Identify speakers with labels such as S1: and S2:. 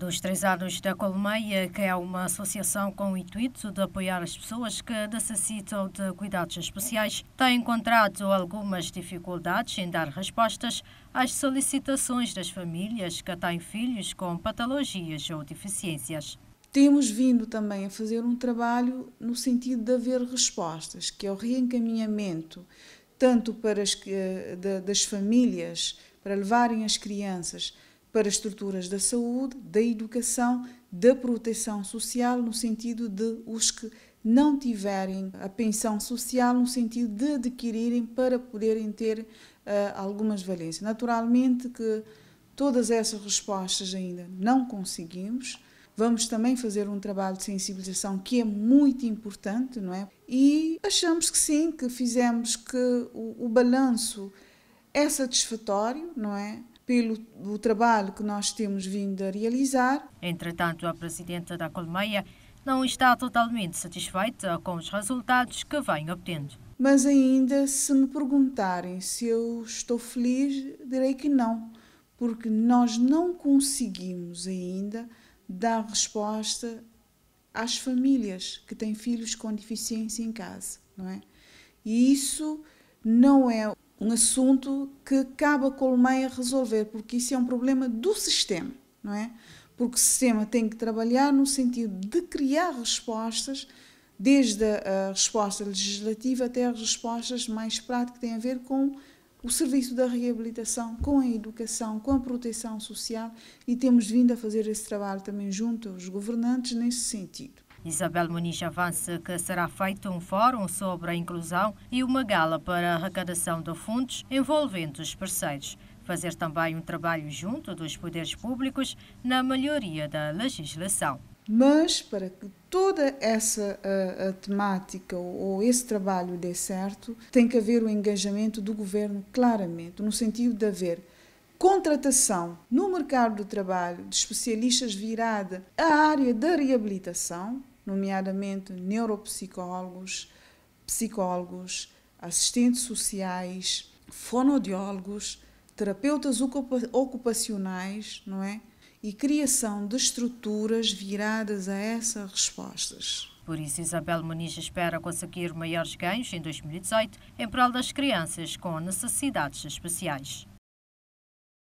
S1: Dos três anos da Colmeia, que é uma associação com o intuito de apoiar as pessoas que necessitam de cuidados especiais, tem encontrado algumas dificuldades em dar respostas às solicitações das famílias que têm filhos com patologias ou deficiências.
S2: Temos vindo também a fazer um trabalho no sentido de haver respostas, que é o reencaminhamento tanto para as, eh, das famílias para levarem as crianças para estruturas da saúde, da educação, da proteção social, no sentido de os que não tiverem a pensão social, no sentido de adquirirem para poderem ter uh, algumas valências. Naturalmente que todas essas respostas ainda não conseguimos. Vamos também fazer um trabalho de sensibilização que é muito importante, não é? E achamos que sim, que fizemos que o, o balanço é satisfatório, não é? pelo o trabalho que nós temos vindo a realizar.
S1: Entretanto, a presidenta da Colmeia não está totalmente satisfeita com os resultados que vem obtendo.
S2: Mas ainda, se me perguntarem se eu estou feliz, direi que não, porque nós não conseguimos ainda dar resposta às famílias que têm filhos com deficiência em casa, não é? E isso não é um assunto que cabe a Colmeia resolver, porque isso é um problema do sistema, não é? Porque o sistema tem que trabalhar no sentido de criar respostas, desde a resposta legislativa até as respostas mais práticas que têm a ver com o serviço da reabilitação, com a educação, com a proteção social e temos vindo a fazer esse trabalho também junto aos governantes nesse sentido.
S1: Isabel Muniz avança que será feito um fórum sobre a inclusão e uma gala para arrecadação de fundos envolvendo os parceiros. Fazer também um trabalho junto dos poderes públicos na melhoria da legislação.
S2: Mas para que toda essa a, eh, a temática ou, ou, esse trabalho dê certo, tem que haver o um engajamento do governo claramente, no sentido de haver contratação no mercado do trabalho de especialistas virada à área da reabilitação, nomeadamente neuropsicólogos, psicólogos, assistentes sociais, fonodiólogos, terapeutas ocupacionais, não é? E criação de estruturas viradas a essas respostas.
S1: Por isso, Isabel Muniz espera conseguir maiores ganhos em 2018 em prol das crianças com necessidades especiais.